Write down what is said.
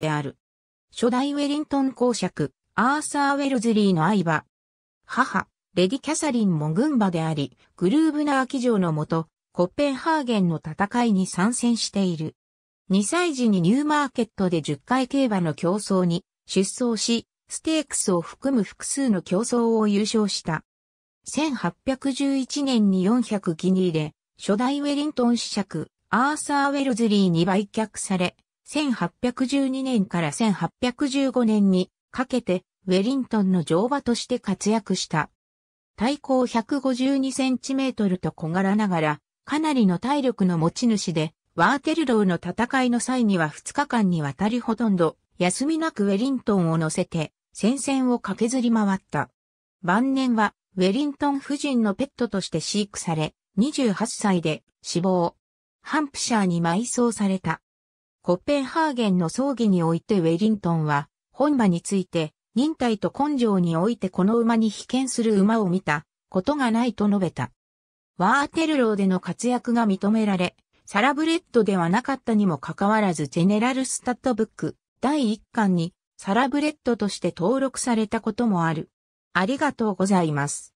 である。初代ウェリントン公爵、アーサー・ウェルズリーの愛馬。母、レディ・キャサリンも軍馬であり、グルーブナー騎乗のもと、コッペンハーゲンの戦いに参戦している。2歳時にニューマーケットで10回競馬の競争に出走し、ステークスを含む複数の競争を優勝した。1811年に400ギニーで、初代ウェリントン子爵、アーサー・ウェルズリーに売却され、1812年から1815年にかけてウェリントンの乗馬として活躍した。体高1 5 2トルと小柄ながら、かなりの体力の持ち主で、ワーテルローの戦いの際には2日間にわたりほとんど、休みなくウェリントンを乗せて、戦線を駆けずり回った。晩年は、ウェリントン夫人のペットとして飼育され、28歳で死亡。ハンプシャーに埋葬された。コッペンハーゲンの葬儀においてウェリントンは、本馬について、忍耐と根性においてこの馬に被験する馬を見たことがないと述べた。ワーテルローでの活躍が認められ、サラブレッドではなかったにもかかわらずジェネラルスタッドブック第1巻にサラブレッドとして登録されたこともある。ありがとうございます。